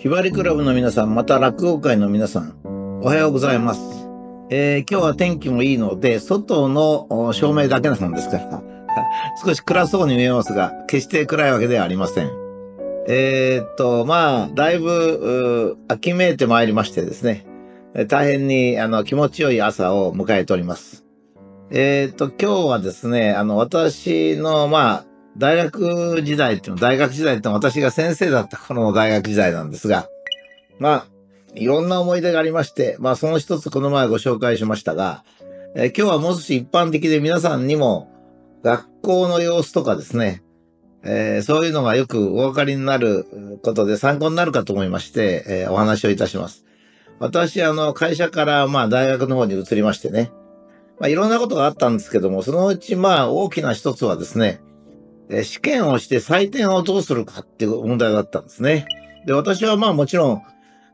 ひばりクラブの皆さん、また落語会の皆さん、おはようございます。えー、今日は天気もいいので、外の照明だけなんですから、少し暗そうに見えますが、決して暗いわけではありません。えー、っと、まあ、だいぶ、秋めいてまいりましてですね、大変にあの気持ちよい朝を迎えております。えー、っと、今日はですね、あの、私の、まあ、大学時代っていうの、大学時代っての私が先生だった頃の大学時代なんですが、まあ、いろんな思い出がありまして、まあその一つこの前ご紹介しましたが、えー、今日はもう少し一般的で皆さんにも学校の様子とかですね、えー、そういうのがよくお分かりになることで参考になるかと思いまして、えー、お話をいたします。私、あの、会社から、まあ、大学の方に移りましてね、まあ、いろんなことがあったんですけども、そのうち、まあ、大きな一つはですね、試験をして採点をどうするかっていう問題だったんですね。で、私はまあもちろん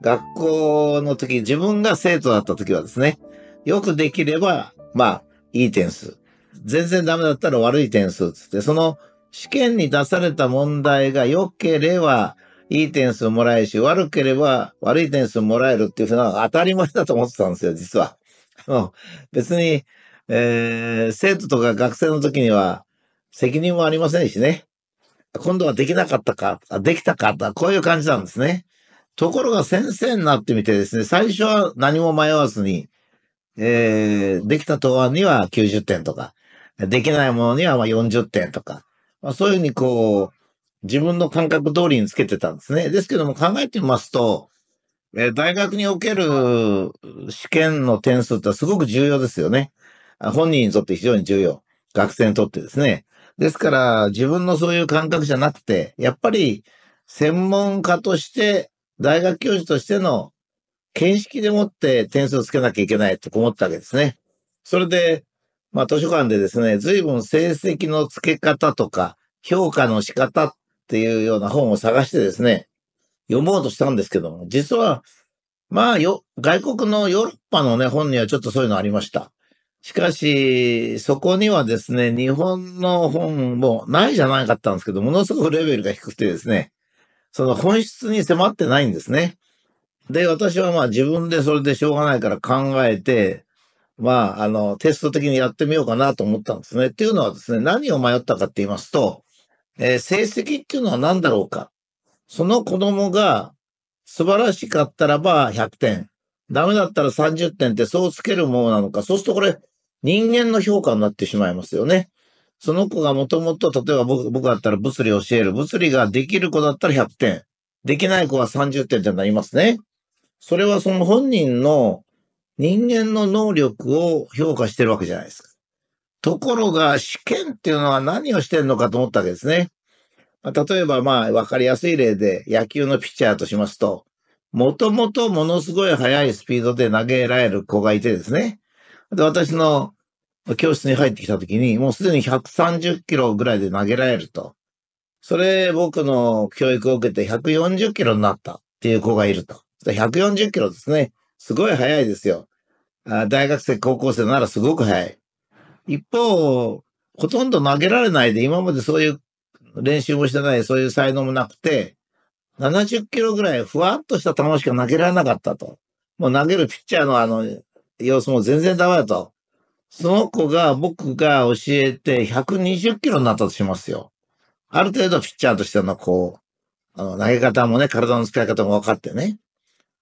学校の時、自分が生徒だった時はですね、よくできれば、まあ、いい点数。全然ダメだったら悪い点数つって、その試験に出された問題が良ければいい点数もらえるし、悪ければ悪い点数もらえるっていうふうな当たり前だと思ってたんですよ、実は。別に、えー、生徒とか学生の時には、責任もありませんしね。今度はできなかったか、できたか、こういう感じなんですね。ところが先生になってみてですね、最初は何も迷わずに、えー、できた答案には90点とか、できないものにはま40点とか、まあ、そういうふうにこう、自分の感覚通りにつけてたんですね。ですけども考えてみますと、えー、大学における試験の点数ってすごく重要ですよね。本人にとって非常に重要。学生にとってですね。ですから、自分のそういう感覚じゃなくて、やっぱり専門家として、大学教授としての見識でもって点数をつけなきゃいけないと思ったわけですね。それで、まあ図書館でですね、随分成績の付け方とか、評価の仕方っていうような本を探してですね、読もうとしたんですけども、実は、まあよ、外国のヨーロッパのね、本にはちょっとそういうのありました。しかし、そこにはですね、日本の本もないじゃなかったんですけど、ものすごくレベルが低くてですね、その本質に迫ってないんですね。で、私はまあ自分でそれでしょうがないから考えて、まあ、あの、テスト的にやってみようかなと思ったんですね。っていうのはですね、何を迷ったかって言いますと、えー、成績っていうのは何だろうか。その子供が素晴らしかったらば100点、ダメだったら30点ってそうつけるものなのか。そうするとこれ、人間の評価になってしまいますよね。その子がもともと、例えば僕僕だったら物理教える。物理ができる子だったら100点。できない子は30点ってなりますね。それはその本人の人間の能力を評価してるわけじゃないですか。ところが、試験っていうのは何をしてるのかと思ったわけですね。まあ、例えば、まあ、わかりやすい例で野球のピッチャーとしますと、もともとものすごい速いスピードで投げられる子がいてですね。で、私の教室に入ってきた時に、もうすでに130キロぐらいで投げられると。それ、僕の教育を受けて140キロになったっていう子がいると。140キロですね。すごい速いですよ。大学生、高校生ならすごく速い。一方、ほとんど投げられないで、今までそういう練習もしてない、そういう才能もなくて、70キロぐらいふわっとした球しか投げられなかったと。もう投げるピッチャーのあの、様子も全然ダメだと。その子が僕が教えて120キロになったとしますよ。ある程度ピッチャーとしてのこう、あの投げ方もね、体の使い方も分かってね。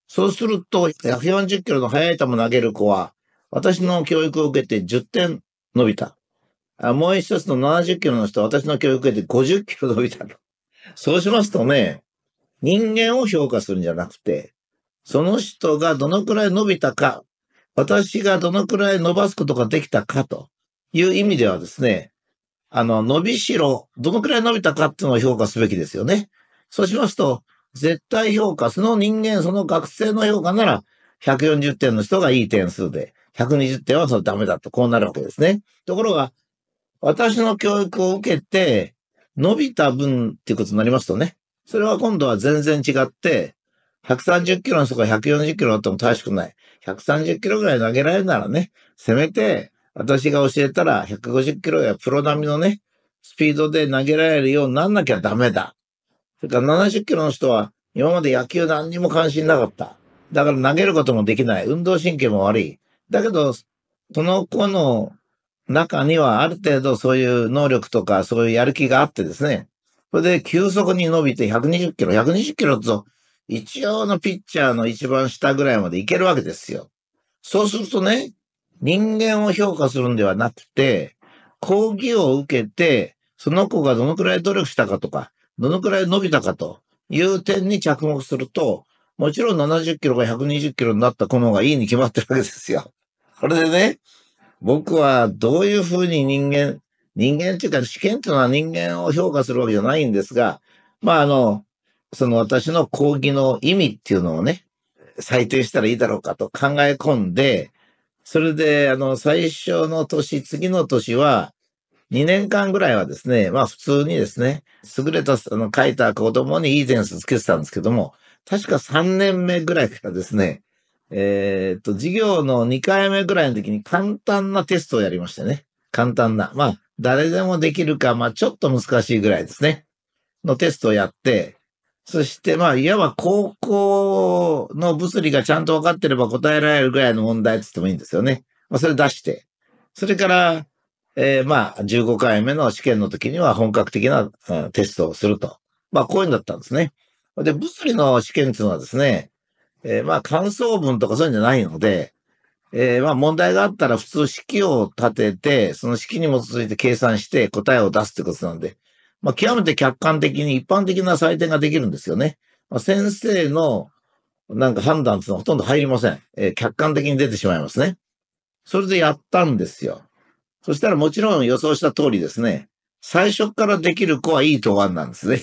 そうすると、140キロの速い球投げる子は、私の教育を受けて10点伸びた。あもう一つの70キロの人は私の教育を受けて50キロ伸びたと。そうしますとね、人間を評価するんじゃなくて、その人がどのくらい伸びたか私がどのくらい伸ばすことができたかという意味ではですね、あの、伸びしろ、どのくらい伸びたかっていうのを評価すべきですよね。そうしますと、絶対評価、その人間、その学生の評価なら、140点の人がいい点数で、120点はそのダメだと、こうなるわけですね。ところが、私の教育を受けて、伸びた分っていうことになりますとね、それは今度は全然違って、130キロの人が140キロだっても大しくない。130キロぐらい投げられるならね、せめて、私が教えたら150キロやプロ並みのね、スピードで投げられるようになんなきゃダメだ。それから70キロの人は今まで野球何にも関心なかった。だから投げることもできない。運動神経も悪い。だけど、その子の中にはある程度そういう能力とかそういうやる気があってですね。それで急速に伸びて120キロ。120キロと一応のピッチャーの一番下ぐらいまでいけるわけですよ。そうするとね、人間を評価するんではなくて、講義を受けて、その子がどのくらい努力したかとか、どのくらい伸びたかという点に着目すると、もちろん70キロか120キロになった子の方がいいに決まってるわけですよ。これでね、僕はどういうふうに人間、人間っていうか試験というのは人間を評価するわけじゃないんですが、まああの、その私の講義の意味っていうのをね、採点したらいいだろうかと考え込んで、それで、あの、最初の年、次の年は、2年間ぐらいはですね、まあ普通にですね、優れた、あの、書いた子供にいい点数つけてたんですけども、確か3年目ぐらいからですね、えー、っと、授業の2回目ぐらいの時に簡単なテストをやりましてね。簡単な。まあ、誰でもできるか、まあ、ちょっと難しいぐらいですね。のテストをやって、そして、まあ、いわば高校の物理がちゃんと分かってれば答えられるぐらいの問題って言ってもいいんですよね。まあ、それ出して。それから、えー、まあ、15回目の試験の時には本格的な、うん、テストをすると。まあ、こういうんだったんですね。で、物理の試験っていうのはですね、えー、まあ、感想文とかそういうんじゃないので、えー、まあ、問題があったら普通式を立てて、その式に基づいて計算して答えを出すってことなんで、まあ、極めて客観的に一般的な採点ができるんですよね。まあ、先生のなんか判断っていうのはほとんど入りません。えー、客観的に出てしまいますね。それでやったんですよ。そしたらもちろん予想した通りですね。最初からできる子はいい答案なんですね。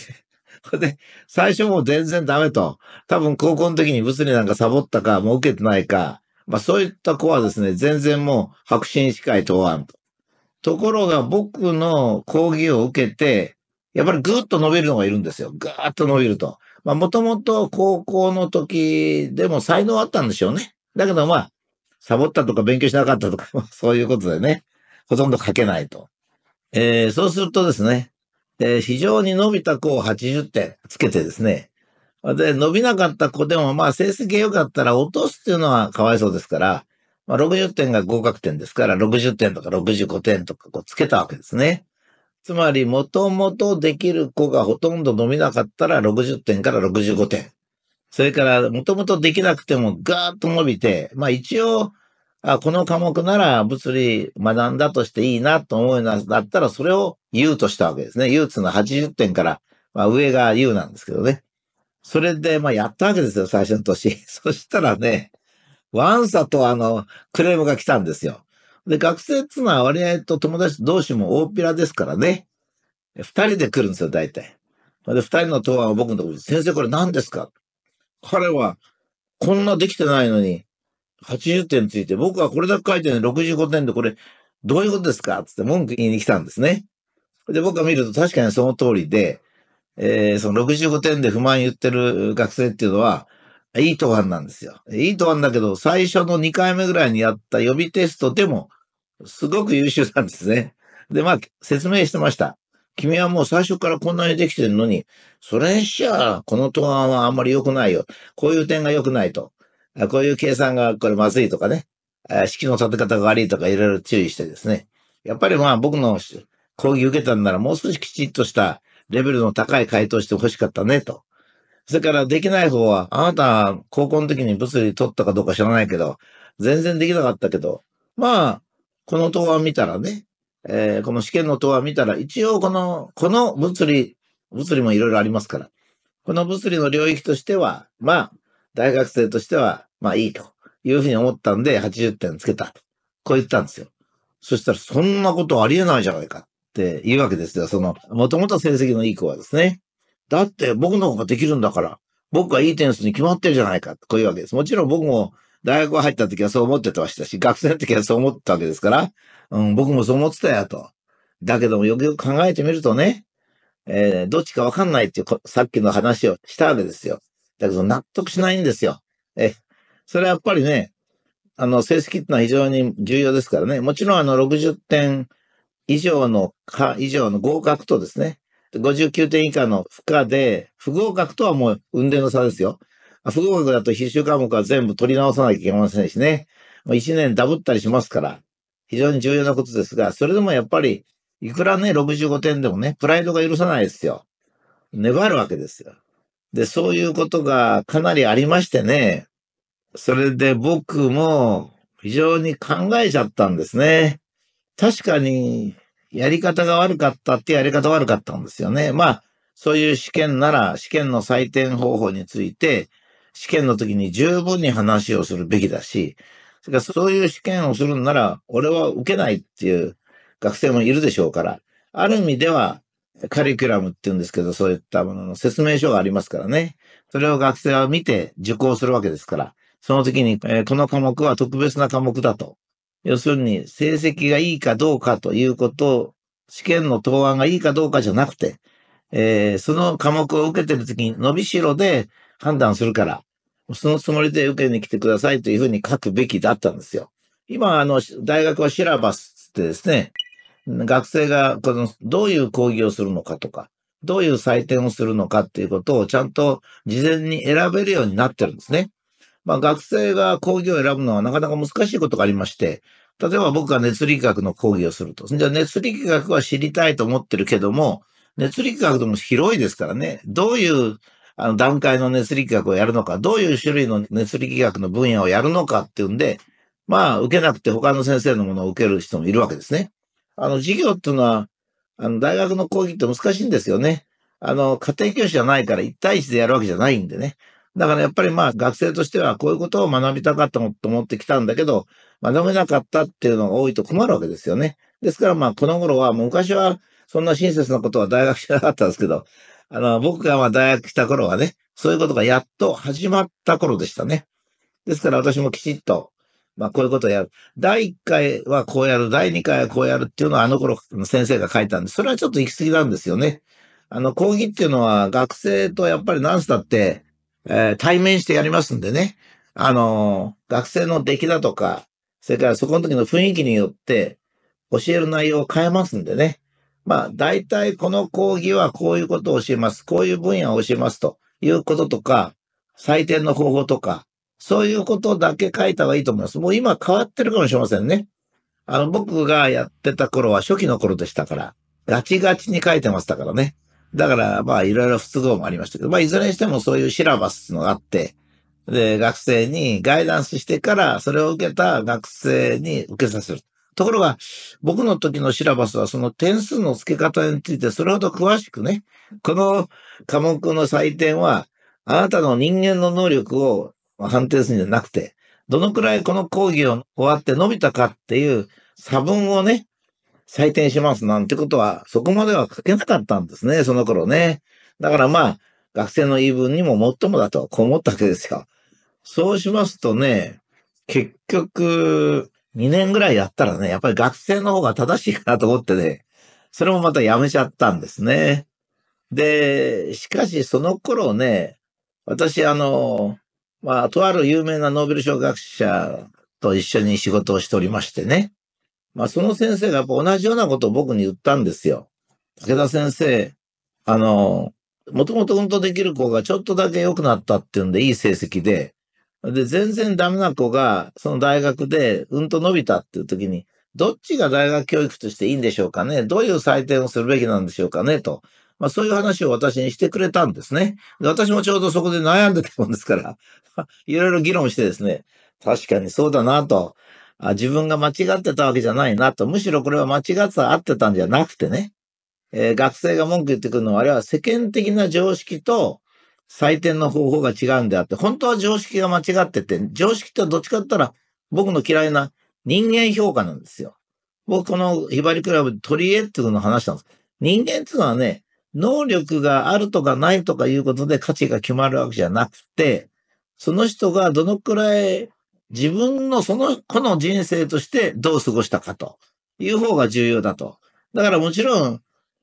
で、最初も全然ダメと。多分高校の時に物理なんかサボったか、もう受けてないか。まあそういった子はですね、全然もう白に近い答案と。ところが僕の講義を受けて、やっぱりぐーっと伸びるのがいるんですよ。ぐーっと伸びると。まあ、もともと高校の時でも才能あったんでしょうね。だけどまあ、サボったとか勉強しなかったとか そういうことでね、ほとんど書けないと。えー、そうするとですね、えー、非常に伸びた子を80点つけてですね、で、伸びなかった子でも、まあ、成績良かったら落とすっていうのはかわいそうですから、まあ、60点が合格点ですから、60点とか65点とかこうつけたわけですね。つまり、もともとできる子がほとんど伸びなかったら60点から65点。それから、もともとできなくてもガーッと伸びて、まあ一応、あこの科目なら物理学んだとしていいなと思うようだったら、それを U としたわけですね。U つの80点から、まあ上が U なんですけどね。それで、まあやったわけですよ、最初の年。そしたらね、ワンサとあの、クレームが来たんですよ。で、学生っつうのは割合と友達同士も大っぴらですからね。二人で来るんですよ、大体。で、二人の答案を僕のところに、先生これ何ですか彼は、こんなできてないのに、80点ついて、僕はこれだけ書いてるのに65点で、これ、どういうことですかつって文句言いに来たんですね。で、僕が見ると確かにその通りで、えー、その65点で不満言ってる学生っていうのは、いい答案なんですよ。いい答案だけど、最初の2回目ぐらいにやった予備テストでも、すごく優秀なんですね。で、まあ、説明してました。君はもう最初からこんなにできてるのに、それにしちゃ、この答案はあんまり良くないよ。こういう点が良くないと。こういう計算がこれまずいとかね。式の立て方が悪いとかいろいろ注意してですね。やっぱりまあ僕の講義受けたんならもう少しきちっとしたレベルの高い回答してほしかったねと。それからできない方は、あなた高校の時に物理取ったかどうか知らないけど、全然できなかったけど、まあこの答案見たらね、えー、この試験の答案見たら、一応この、この物理、物理もいろいろありますから、この物理の領域としては、まあ、大学生としては、まあいいというふうに思ったんで、80点つけたこう言ったんですよ。そしたら、そんなことありえないじゃないかっていうわけですよ。その、もともと成績のいい子はですね。だって僕の方ができるんだから、僕はいい点数に決まってるじゃないか、こういうわけです。もちろん僕も大学入った時はそう思ってましたし、学生の時はそう思ったわけですから、うん、僕もそう思ってたよと。だけども、よくよく考えてみるとね、えー、どっちかわかんないっていう、さっきの話をしたわけですよ。だけど、納得しないんですよ。え、それはやっぱりね、あの、成績っていうのは非常に重要ですからね。もちろん、あの、60点以上の、か、以上の合格とですね、59点以下の負荷で、不合格とはもう運転の差ですよ。不合格だと必修科目は全部取り直さなきゃいけませんしね。1年ダブったりしますから、非常に重要なことですが、それでもやっぱり、いくらね、65点でもね、プライドが許さないですよ。粘るわけですよ。で、そういうことがかなりありましてね、それで僕も非常に考えちゃったんですね。確かに、やり方が悪かったってやり方悪かったんですよね。まあ、そういう試験なら、試験の採点方法について、試験の時に十分に話をするべきだし、それからそういう試験をするんなら、俺は受けないっていう学生もいるでしょうから、ある意味では、カリキュラムって言うんですけど、そういったものの説明書がありますからね。それを学生は見て受講するわけですから、その時に、えー、この科目は特別な科目だと。要するに、成績がいいかどうかということを、試験の答案がいいかどうかじゃなくて、えー、その科目を受けてる時に伸びしろで、判断するから、そのつもりで受けに来てくださいというふうに書くべきだったんですよ。今、あの、大学はシラバスってですね、学生がこのどういう講義をするのかとか、どういう採点をするのかっていうことをちゃんと事前に選べるようになってるんですね。まあ学生が講義を選ぶのはなかなか難しいことがありまして、例えば僕が熱力学の講義をすると。じゃあ熱力学は知りたいと思ってるけども、熱力学でも広いですからね、どういうあの、段階の熱力学をやるのか、どういう種類の熱力学の分野をやるのかっていうんで、まあ、受けなくて他の先生のものを受ける人もいるわけですね。あの、授業っていうのは、あの、大学の講義って難しいんですよね。あの、家庭教師じゃないから一対一でやるわけじゃないんでね。だからやっぱりまあ学生としてはこういうことを学びたかったと思ってきたんだけど、学べなかったっていうのが多いと困るわけですよね。ですからまあこの頃は、もう昔はそんな親切なことは大学じゃなかったんですけど、あの、僕がまあ大学来た頃はね、そういうことがやっと始まった頃でしたね。ですから私もきちっと、まあこういうことをやる。第1回はこうやる、第2回はこうやるっていうのはあの頃先生が書いたんで、それはちょっと行き過ぎなんですよね。あの、講義っていうのは学生とやっぱり何すだって、えー、対面してやりますんでね。あのー、学生の出来だとか、それからそこの時の雰囲気によって教える内容を変えますんでね。まあ、大体この講義はこういうことを教えます。こういう分野を教えますということとか、採点の方法とか、そういうことだけ書いた方がいいと思います。もう今変わってるかもしれませんね。あの、僕がやってた頃は初期の頃でしたから、ガチガチに書いてましたからね。だから、まあ、いろいろ不都合もありましたけど、まあ、いずれにしてもそういうシラバスのがあって、で、学生にガイダンスしてから、それを受けた学生に受けさせる。ところが、僕の時のシラバスはその点数の付け方についてそれほど詳しくね、この科目の採点は、あなたの人間の能力を判定するんじゃなくて、どのくらいこの講義を終わって伸びたかっていう差分をね、採点しますなんてことは、そこまでは書けなかったんですね、その頃ね。だからまあ、学生の言い分にももっともだと、こう思ったわけですよ。そうしますとね、結局、2年ぐらいやったらね、やっぱり学生の方が正しいかなと思ってね、それもまたやめちゃったんですね。で、しかしその頃ね、私あの、まあ、とある有名なノーベル賞学者と一緒に仕事をしておりましてね。まあ、その先生がやっぱ同じようなことを僕に言ったんですよ。武田先生、あの、もともと運動できる子がちょっとだけ良くなったっていうんで、いい成績で、で、全然ダメな子が、その大学でうんと伸びたっていう時に、どっちが大学教育としていいんでしょうかねどういう採点をするべきなんでしょうかねと。まあそういう話を私にしてくれたんですね。で私もちょうどそこで悩んでたもんですから、いろいろ議論してですね、確かにそうだなとあ。自分が間違ってたわけじゃないなと。むしろこれは間違ってた、ってたんじゃなくてね。えー、学生が文句言ってくるのは、あれは世間的な常識と、採点の方法が違うんであって、本当は常識が間違ってて、常識ってどっちかって言ったら僕の嫌いな人間評価なんですよ。僕このひばりクラブで取り入れっていうのを話したんです。人間っていうのはね、能力があるとかないとかいうことで価値が決まるわけじゃなくて、その人がどのくらい自分のその子の人生としてどう過ごしたかという方が重要だと。だからもちろん、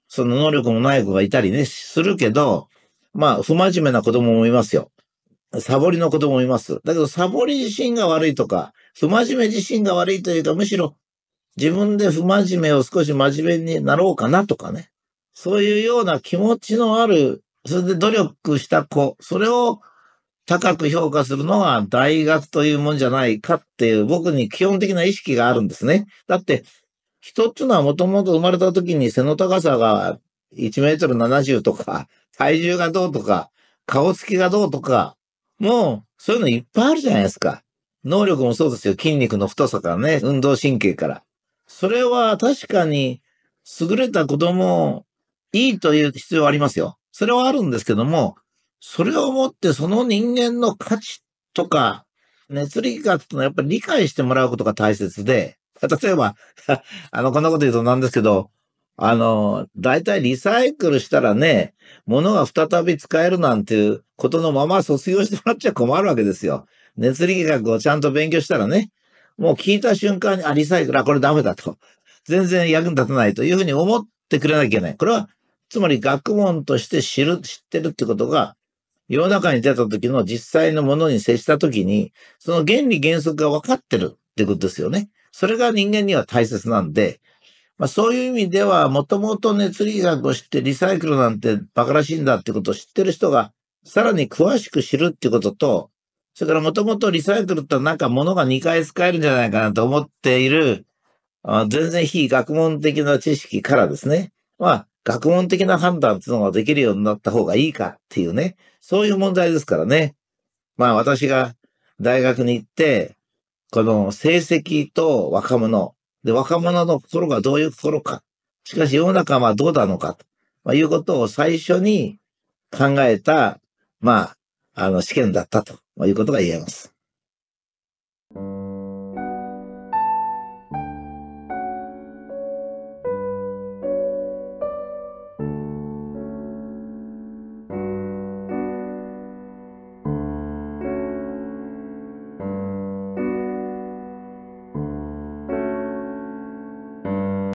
その能力もない子がいたりね、するけど、まあ、不真面目な子供もいますよ。サボりの子供もいます。だけど、サボり自身が悪いとか、不真面目自身が悪いというか、むしろ、自分で不真面目を少し真面目になろうかなとかね。そういうような気持ちのある、それで努力した子、それを高く評価するのが大学というもんじゃないかっていう、僕に基本的な意識があるんですね。だって、人っていうのはもともと生まれた時に背の高さが1メートル70とか、体重がどうとか、顔つきがどうとか、もう、そういうのいっぱいあるじゃないですか。能力もそうですよ。筋肉の太さからね、運動神経から。それは確かに、優れた子供をいいという必要はありますよ。それはあるんですけども、それをもってその人間の価値とか、熱力学ってのはやっぱり理解してもらうことが大切で、例えば、あの、こんなこと言うとなんですけど、あの、大体リサイクルしたらね、物が再び使えるなんていうことのまま卒業してもらっちゃ困るわけですよ。熱力学をちゃんと勉強したらね、もう聞いた瞬間に、あ、リサイクル、あ、これダメだと。全然役に立たないというふうに思ってくれなきゃいけない。これは、つまり学問として知る、知ってるってことが、世の中に出た時の実際のものに接した時に、その原理原則が分かってるってことですよね。それが人間には大切なんで、まあ、そういう意味では、もともと熱力学を知ってリサイクルなんて馬鹿らしいんだってことを知ってる人が、さらに詳しく知るってことと、それからもともとリサイクルってなんか物が2回使えるんじゃないかなと思っている、あ全然非学問的な知識からですね、まあ、学問的な判断っていうのができるようになった方がいいかっていうね、そういう問題ですからね。まあ私が大学に行って、この成績と若者、で、若者の心がどういう心か。しかし世の中はどうなのか。と、まあ、いうことを最初に考えた、まあ、あの、試験だったということが言えます。